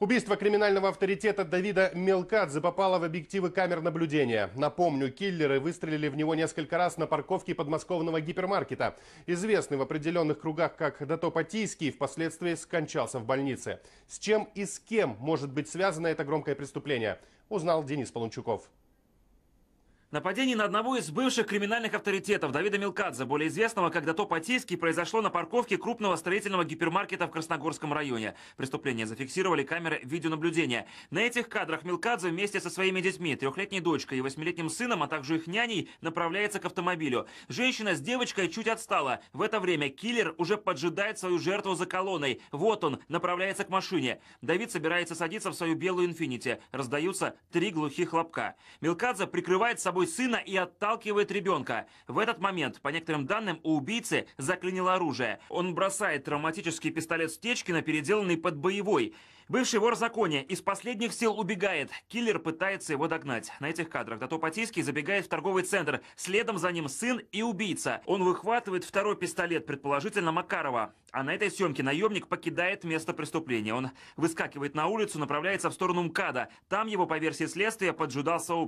Убийство криминального авторитета Давида Мелкадзе попало в объективы камер наблюдения. Напомню, киллеры выстрелили в него несколько раз на парковке подмосковного гипермаркета. Известный в определенных кругах как Датопатийский впоследствии скончался в больнице. С чем и с кем может быть связано это громкое преступление, узнал Денис Полунчуков. Нападение на одного из бывших криминальных авторитетов Давида Милкадзе, более известного как Дато Патийский, произошло на парковке крупного строительного гипермаркета в Красногорском районе. Преступление зафиксировали камеры видеонаблюдения. На этих кадрах Милкадзе вместе со своими детьми, трехлетней дочкой и восьмилетним сыном, а также их няней, направляется к автомобилю. Женщина с девочкой чуть отстала. В это время киллер уже поджидает свою жертву за колонной. Вот он, направляется к машине. Давид собирается садиться в свою белую «Инфинити». Раздаются три глухих хлопка. Милкадзе прикрывает собой собой сына и отталкивает ребенка. В этот момент, по некоторым данным, у убийцы заклинило оружие. Он бросает травматический пистолет Стечкина, переделанный под боевой. Бывший вор в законе из последних сил убегает. Киллер пытается его догнать. На этих кадрах Дато Патийский забегает в торговый центр. Следом за ним сын и убийца. Он выхватывает второй пистолет, предположительно Макарова. А на этой съемке наемник покидает место преступления. Он выскакивает на улицу, направляется в сторону МКАДа. Там его, по версии следствия, поджидал сообщник.